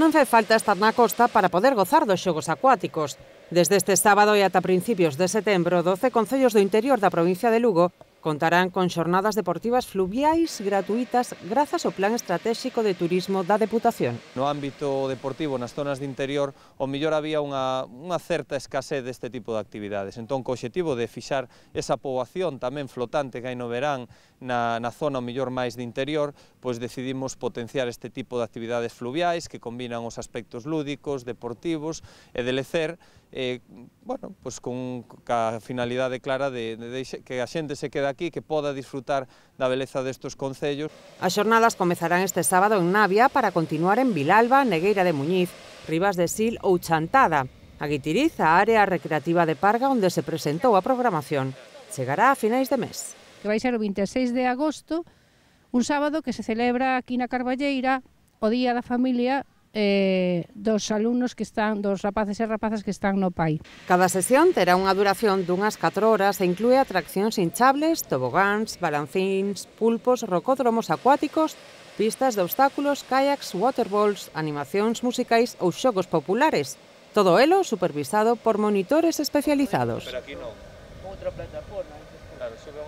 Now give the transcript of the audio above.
non fai falta estar na costa para poder gozar dos xogos acuáticos. Desde este sábado e ata principios de setembro, 12 concellos do interior da provincia de Lugo Contarán con xornadas deportivas fluviais gratuitas grazas ao plan estratégico de turismo da Deputación. No ámbito deportivo, nas zonas de interior, o millor había unha, unha certa escasez deste tipo de actividades. Entón, co objetivo de fixar esa poboación tamén flotante que hai no verán na, na zona o millor máis de interior, pois decidimos potenciar este tipo de actividades fluviais que combinan os aspectos lúdicos, deportivos e de lecer eh, bueno, pois con ca finalidade clara de, de, de que a xente se quede aquí, que poda disfrutar da beleza destes concellos. As xornadas comezarán este sábado en Navia para continuar en Vilalba, Negueira de Muñiz, Rivas de Sil ou Chantada. A Guitiriz, a área recreativa de Parga onde se presentou a programación, chegará a finais de mes. Que vai ser o 26 de agosto, un sábado que se celebra aquí na Carballeira o Día da Familia eh, dos alumnos que están, dos rapaces e rapazas que están no PAI. Cada sesión terá unha duración dunhas 4 horas e inclúe atraccións hinchables, tobogáns, balancíns, pulpos, rocódromos acuáticos, pistas de obstáculos, kayaks, waterballs, animacións musicais ou xogos populares. Todo elo supervisado por monitores especializados. Pero aquí non. Outra plataforma. Claro,